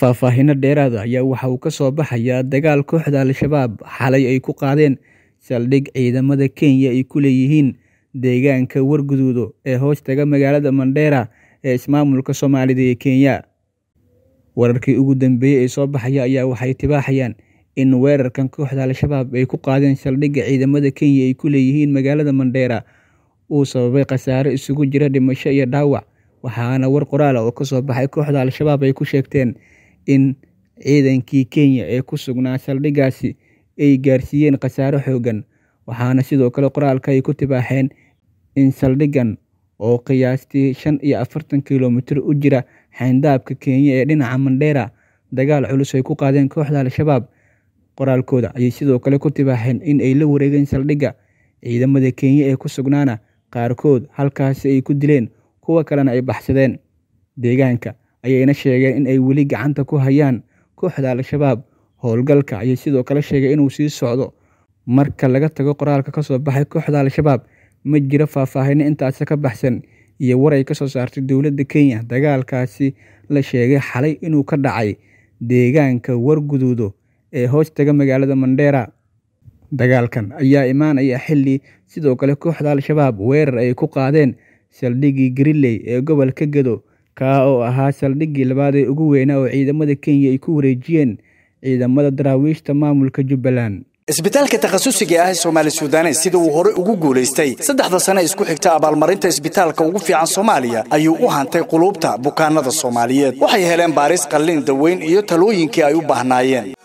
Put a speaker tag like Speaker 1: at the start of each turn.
Speaker 1: faahfaahiino dheeraad ah ayaa waxa uu ka soo baxayaa dagaal kooxda al-shabaab xalay ay ku qaadeen saldhig ciidamada kenya ay ku leeyihiin deegaanka warguduudo ee hoostaga magaalada mandheera ee ismaamulka soomaalida ee kenya wararkii ugu dambeeyey ee soo baxaya ayaa waxay tibaaxayaan in weerarkan kooxda al-shabaab ay ku qaadeen saldhigga ciidamada kenya ay ku leeyihiin magaalada mandheera uu sababay khasaare isugu jira dhimasho iyo dhaawac waxaana war qoraala ah oo ka soo baxay kooxda al-shabaab ay ku sheegteen in ciidankii Kenya ee ku sugnaa saldhiggaasi ay gaarsiiyeen khasaare xooggan, waxaana sidoo kale qoraalka ay ku tibaaxeen in saldhiggan oo qiyaastii shan iyo afartan kilomitir u jira xeyndaabka Kenya ee dhinaca mandheera dagaal culus ay ku qaadeen kooxda Al-shabaab qoraalkooda ayay sidoo kale ku tibaaxeen in ay la wareegeen saldhigga ciidamada Kenya ee ku sugnaana qaarkood halkaasi ay ku dileen kuwa kalena ay baxsadeen deegaanka ayayna sheegeen in ay weli gacanta ku hayaan kooxda al-shabaab howlgalka ayay sidoo kale sheegay inuu sii socdo marka laga tago qoraalka ka soo baxay kooxda al-shabaab ma jiro faahfaahino intaasi ka baxsan iyo war ay ka soo saartay dowladda kenya dagaalkaasi la sheegay xalay inuu ka dhacay deegaanka warguduudo ee hoostaga magaalada mandheera dagaalkan ayaa imaanaya xilli sidoo kale kooxda al-shabaab weerar ay ku qaadeen saldhigii gariley ee gobolka gedo kaa oo ahaa saldhiggii labaad ee ugu weynaa oo ciidamada kenya ay ku wareejiyeen ciidamada daraawiishta maamulka jubbaland
Speaker 2: isbitaalka takhasusiga ah ee soomaali suudane sida uu horey ugu guulaystay saddexda sane isku xigta abaalmarinta isbitaalka ugu fiican soomaaliya ayuu u hantay quluubta bukaanada soomaaliyeed waxay heleen baaris qallin daweyn iyo talooyinkii ay u baahnaayeen